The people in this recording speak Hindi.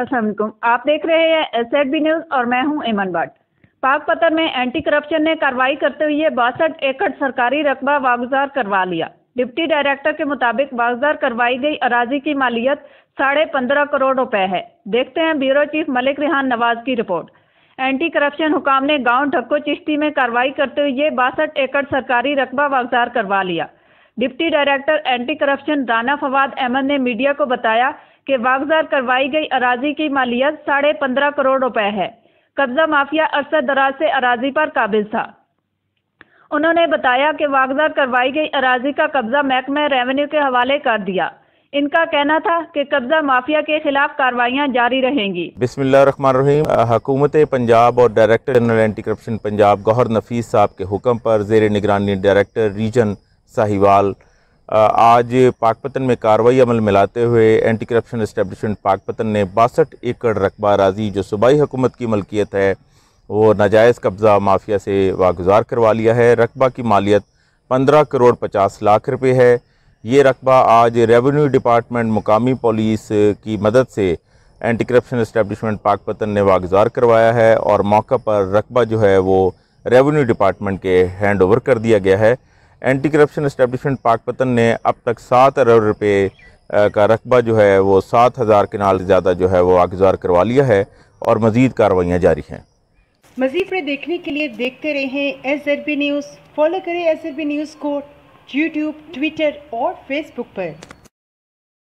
असलम आप देख रहे हैं एस बी न्यूज़ और मैं हूं ईमन भट्ट पाक पतर में एंटी करप्शन ने कार्रवाई करते हुए बासठ एकड़ सरकारी रकबा वागुजार करवा लिया डिप्टी डायरेक्टर के मुताबिक वागुजार करवाई गई अराजी की मालियत साढ़े पंद्रह करोड़ रुपए है देखते हैं ब्यूरो चीफ मलिक रिहान नवाज की रिपोर्ट एंटी करप्शन हुकाम ने गांव ढक्को चिश्ती में कार्रवाई करते हुए बासठ एकड़ सरकारी रकबा वागुजार करवा लिया deputy director anti corruption Rana Fawad Ahmad ने मीडिया को बताया के वागजार करवाई गई अराजी की मालियत साढ़े पंद्रह करोड़ रुपए है कब्जा माफिया अरसर दराज से अराजी पर काबिज था उन्होंने बताया कि वागजार करवाई गई अराजी का कब्जा महकमे रेवेन्यू के हवाले कर दिया इनका कहना था कि कब्जा माफिया के खिलाफ कार्रवाइयां जारी रहेंगी बिस्मिल्लाम हकूमत पंजाब और director general anti corruption Punjab Gohar Nafees साहब के हुक्म पर जेर निगरानी डायरेक्टर रीजन साहिवाल आज पाकपतन में कार्रवाई अमल में लाते हुए एंटी करप्शन इस्टेबलिशमेंट पाकपतन ने बासठ एकड़ रकबा राजी जो सूबाई हुकूमत की मलकियत है वो नाजायज़ कब्ज़ा माफिया से वागुजार करवा लिया है रकबा की मालियत पंद्रह करोड़ पचास लाख रुपये है ये रकबा आज रेवेन्यू डिपार्टमेंट मुकामी पुलिस की मदद से एंटी करप्शन इस्टेबलिशमेंट पाकपतन ने वागुजार करवाया है और मौका पर रकबा जो है वो रेवेन्यू डिपार्टमेंट के हैंड ओवर कर दिया गया है एंटी करप्शन इस्टेब्लिशमेंट पाकपतन ने अब तक सात अरब रुपये का रकबा जो है वो सात हज़ार के से ज़्यादा जो है वो आगजार करवा लिया है और मज़ीद कार्रवाइयाँ जारी हैं मज़ीद में देखने के लिए देखते रहें एस बी न्यूज़ फॉलो करें एस बी न्यूज़ को यूट्यूब ट्विटर और फेसबुक पर